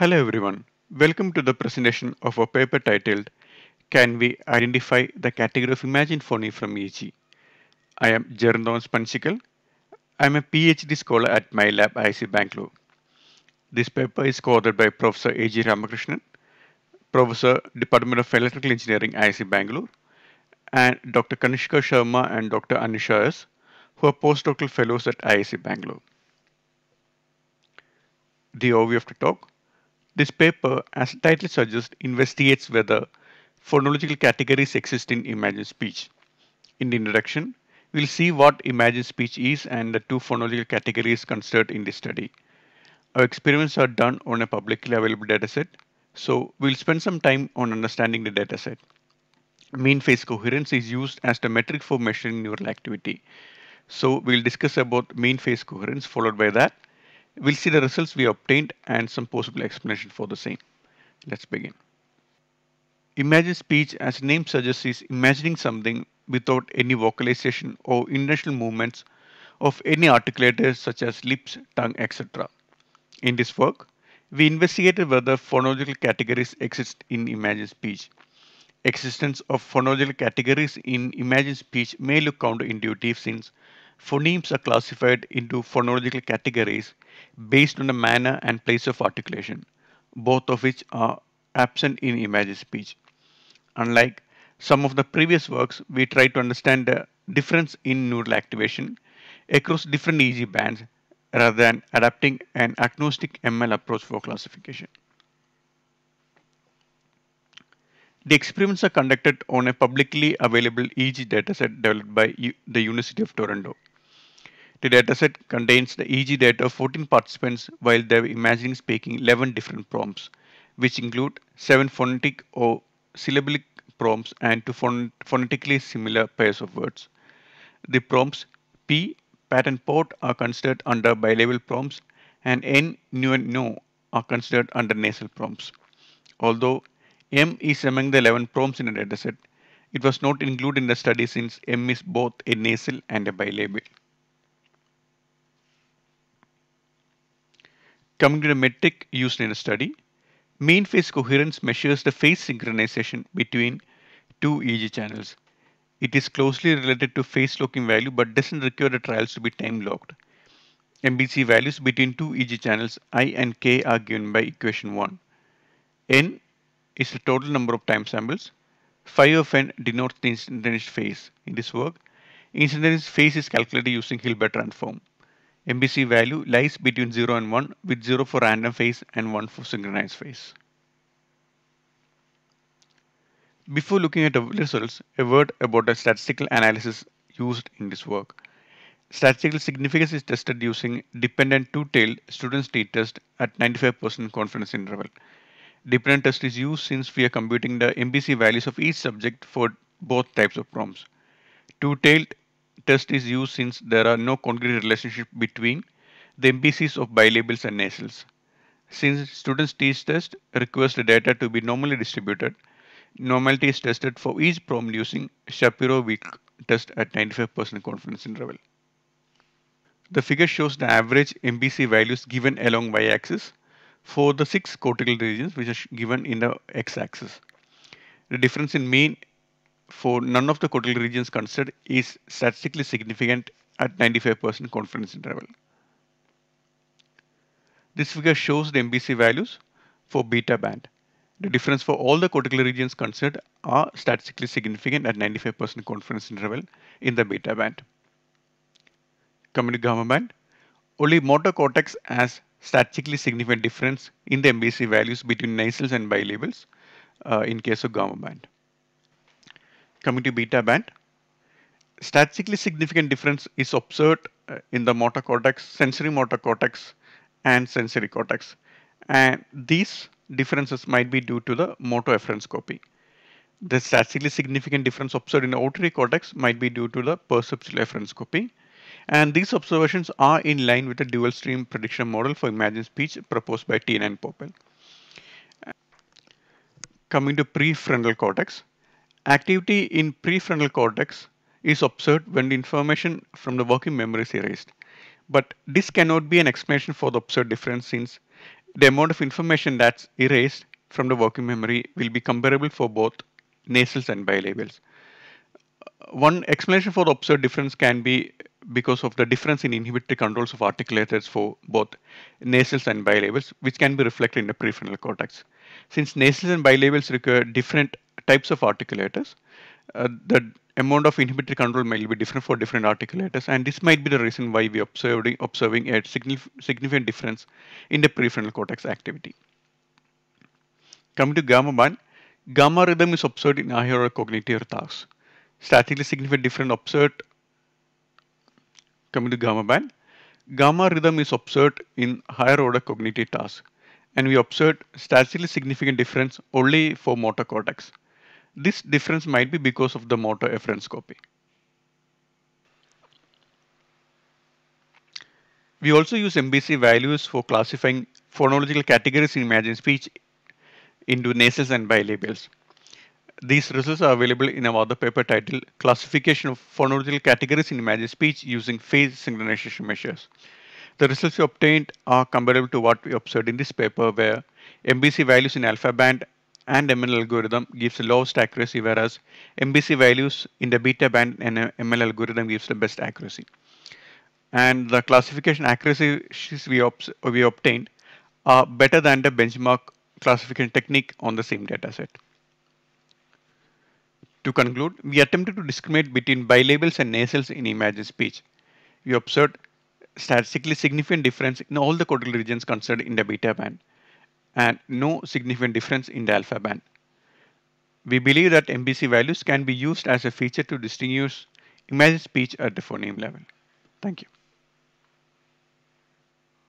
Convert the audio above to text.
Hello everyone. Welcome to the presentation of a paper titled Can we identify the category of imagined phony from EEG? I am Jerndon Spansical. I am a PhD scholar at my lab IC Bangalore. This paper is co-authored by Professor A.G. Ramakrishnan, Professor Department of Electrical Engineering IC Bangalore, and Dr. Kanishka Sharma and Dr. Anisha S, who are postdoctoral fellows at IIC Bangalore. The overview of the talk this paper, as the title suggests, investigates whether phonological categories exist in imagined speech. In the introduction, we'll see what imagined speech is and the two phonological categories considered in this study. Our experiments are done on a publicly available dataset, so we'll spend some time on understanding the dataset. Mean phase coherence is used as the metric for measuring neural activity. So we'll discuss about mean phase coherence followed by that We'll see the results we obtained and some possible explanation for the same. Let's begin. Imagine speech, as name suggests, is imagining something without any vocalization or intentional movements of any articulators such as lips, tongue, etc. In this work, we investigated whether phonological categories exist in imagined speech. Existence of phonological categories in imagined speech may look counterintuitive since Phonemes are classified into phonological categories based on the manner and place of articulation, both of which are absent in image speech. Unlike some of the previous works, we try to understand the difference in neural activation across different EEG bands rather than adapting an agnostic ML approach for classification. The experiments are conducted on a publicly available EEG dataset developed by U the University of Toronto. The dataset contains the EEG data of 14 participants while they were imagining speaking 11 different prompts, which include 7 phonetic or syllabic prompts and 2 phon phonetically similar pairs of words. The prompts P, pat and pot are considered under bilabial prompts and N, new and no are considered under nasal prompts. Although M is among the 11 prompts in the dataset, it was not included in the study since M is both a nasal and a bilabial. Coming to the metric used in a study, mean phase coherence measures the phase synchronization between two EEG channels. It is closely related to phase locking value but doesn't require the trials to be time locked. MBC values between two EEG channels I and K are given by equation 1. N is the total number of time samples. Phi of N denotes the instantaneous phase. In this work, instantaneous phase is calculated using Hilbert transform. MBC value lies between 0 and 1 with 0 for random phase and 1 for synchronized phase. Before looking at the results, a word about the statistical analysis used in this work. Statistical significance is tested using dependent two-tailed students' t-test at 95% confidence interval. Dependent test is used since we are computing the MBC values of each subject for both types of prompts. Two-tailed test is used since there are no concrete relationship between the MPCs of bilabels and nasals. Since students teach test requires the data to be normally distributed, normality is tested for each prom using Shapiro-Wilk test at 95% confidence interval. The figure shows the average MBC values given along y-axis for the six cortical regions which are given in the x-axis. The difference in mean for none of the caudal regions considered is statistically significant at 95% confidence interval. This figure shows the MBC values for beta band. The difference for all the cortical regions considered are statistically significant at 95% confidence interval in the beta band. Coming to gamma band, only motor cortex has statistically significant difference in the MBC values between nasals and bilabels uh, in case of gamma band coming to beta band. Statistically significant difference is observed uh, in the motor cortex, sensory motor cortex and sensory cortex. And these differences might be due to the motor efferents copy. The statistically significant difference observed in the auditory cortex might be due to the perceptual efferents copy. And these observations are in line with the dual stream prediction model for imagined speech proposed by Tien and Popel. Coming to prefrontal cortex, Activity in prefrontal cortex is observed when the information from the working memory is erased. But this cannot be an explanation for the observed difference since the amount of information that's erased from the working memory will be comparable for both nasals and bilabels. Uh, one explanation for the observed difference can be because of the difference in inhibitory controls of articulators for both nasals and bilabels, which can be reflected in the prefrontal cortex. Since nasals and bilabels require different types of articulators. Uh, the amount of inhibitory control may be different for different articulators, and this might be the reason why we observed observing, observing a signif significant difference in the prefrontal cortex activity. Coming to gamma band, gamma rhythm is observed in higher cognitive tasks. Statistically significant difference observed coming to gamma band. Gamma rhythm is observed in higher order cognitive tasks and we observed statistically significant difference only for motor cortex. This difference might be because of the motor efferent copy. We also use MBC values for classifying phonological categories in imagined speech into nasals and bilabials. These results are available in our other paper titled Classification of Phonological Categories in Imagined Speech Using Phase Synchronization Measures. The results we obtained are comparable to what we observed in this paper where MBC values in alpha band and ML algorithm gives lowest accuracy, whereas MBC values in the beta band and ML algorithm gives the best accuracy. And the classification accuracies we, we obtained are better than the benchmark classification technique on the same dataset. To conclude, we attempted to discriminate between bilabels and nasals in imagine speech. We observed statistically significant difference in all the caudal regions considered in the beta band and no significant difference in the alpha band. We believe that MBC values can be used as a feature to distinguish image speech at the phoneme level. Thank you.